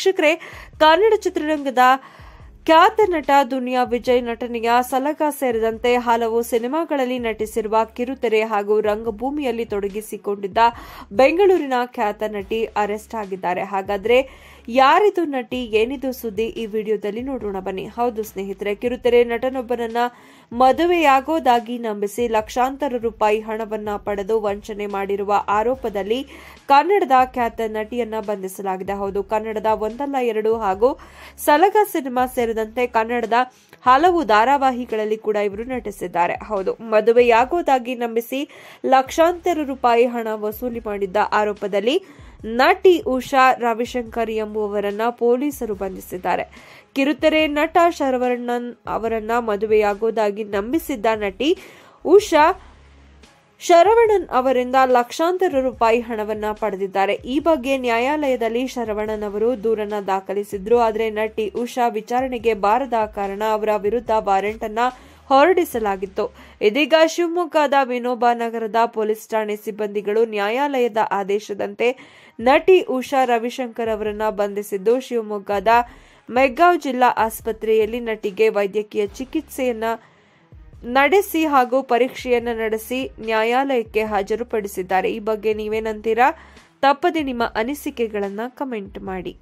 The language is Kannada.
ವೀಕ್ಷಕರೇ ಕನ್ನಡ ಚಿತ್ರರಂಗದ ಖ್ಯಾತ ನಟ ದುನಿಯಾ ವಿಜಯ್ ನಟನೆಯ ಸಲಗ ಸೇರಿದಂತೆ ಹಲವು ಸಿನಿಮಾಗಳಲ್ಲಿ ನಟಿಸಿರುವ ಕಿರುತೆರೆ ಹಾಗೂ ರಂಗಭೂಮಿಯಲ್ಲಿ ತೊಡಗಿಸಿಕೊಂಡಿದ್ದ ಬೆಂಗಳೂರಿನ ಖ್ಯಾತ ನಟಿ ಅರೆಸ್ಟ್ ಆಗಿದ್ದಾರೆ ಹಾಗಾದ್ರೆ ಯಾರಿದು ನಟಿ ಏನಿದು ಸುದ್ದಿ ಈ ವಿಡಿಯೋದಲ್ಲಿ ನೋಡೋಣ ಬನ್ನಿ ಹೌದು ಸ್ನೇಹಿತರೆ ಕಿರುತೆರೆ ನಟನೊಬ್ಬನನ್ನ ಮದುವೆಯಾಗೋದಾಗಿ ನಂಬಿಸಿ ಲಕ್ಷಾಂತರ ರೂಪಾಯಿ ಹಣವನ್ನ ಪಡೆದು ವಂಚನೆ ಮಾಡಿರುವ ಆರೋಪದಲ್ಲಿ ಕನ್ನಡದ ಖ್ಯಾತ ನಟಿಯನ್ನ ಬಂಧಿಸಲಾಗಿದೆ ಹೌದು ಕನ್ನಡದ ಒಂದಲ್ಲ ಎರಡು ಹಾಗೂ ಸಲಗ ಸಿನಿಮಾ ಸೇರಿದ ಸೇರಿದಂತೆ ಕನ್ನಡದ ಹಲವು ಧಾರಾವಾಹಿಗಳಲ್ಲಿ ಕೂಡ ಇವರು ನಟಿಸಿದ್ದಾರೆ ಹೌದು ಮದುವೆಯಾಗುವುದಾಗಿ ನಂಬಿಸಿ ಲಕ್ಷಾಂತರ ರೂಪಾಯಿ ಹಣ ವಸೂಲಿ ಮಾಡಿದ್ದ ಆರೋಪದಲ್ಲಿ ನಟಿ ಉಷಾ ರವಿಶಂಕರ್ ಎಂಬುವವರನ್ನ ಪೊಲೀಸರು ಬಂಧಿಸಿದ್ದಾರೆ ಕಿರುತೆರೆ ನಟ ಶರವರ್ಣನ್ ಅವರನ್ನ ಮದುವೆಯಾಗುವುದಾಗಿ ನಂಬಿಸಿದ್ದ ನಟಿ ಉಷಾ ಶರವಣನ್ ಅವರಿಂದ ಲಕ್ಷಾಂತರ ರೂಪಾಯಿ ಹಣವನ್ನ ಪಡೆದಿದ್ದಾರೆ ಈ ಬಗ್ಗೆ ನ್ಯಾಯಾಲಯದಲ್ಲಿ ಶರವಣನ್ ಅವರು ದೂರನ್ನ ದಾಖಲಿಸಿದ್ರು ಆದರೆ ನಟಿ ಉಷಾ ವಿಚಾರಣೆಗೆ ಬಾರದ ಕಾರಣ ಅವರ ವಿರುದ್ಧ ವಾರೆಂಟ್ ಅನ್ನ ಹೊರಡಿಸಲಾಗಿತ್ತು ಇದೀಗ ಶಿವಮೊಗ್ಗದ ವಿನೋಬಾ ನಗರದ ಪೊಲೀಸ್ ಠಾಣೆ ಸಿಬ್ಬಂದಿಗಳು ನ್ಯಾಯಾಲಯದ ಆದೇಶದಂತೆ ನಟಿ ಉಷಾ ರವಿಶಂಕರ್ ಅವರನ್ನ ಬಂಧಿಸಿದ್ದು ಶಿವಮೊಗ್ಗದ ಮೆಗ್ಗಾವ್ ಜಿಲ್ಲಾ ಆಸ್ಪತ್ರೆಯಲ್ಲಿ ನಟಿಗೆ ವೈದ್ಯಕೀಯ ಚಿಕಿತ್ಸೆಯನ್ನ ನಡೆಸಿ ಹಾಗೂ ಪರೀಕ್ಷೆಯನ್ನು ನಡೆಸಿ ನ್ಯಾಯಾಲಯಕ್ಕೆ ಹಾಜರುಪಡಿಸಿದ್ದಾರೆ ಈ ಬಗ್ಗೆ ನೀವೇನಂತೀರಾ ತಪ್ಪದೆ ನಿಮ್ಮ ಅನಿಸಿಕೆಗಳನ್ನು ಕಮೆಂಟ್ ಮಾಡಿ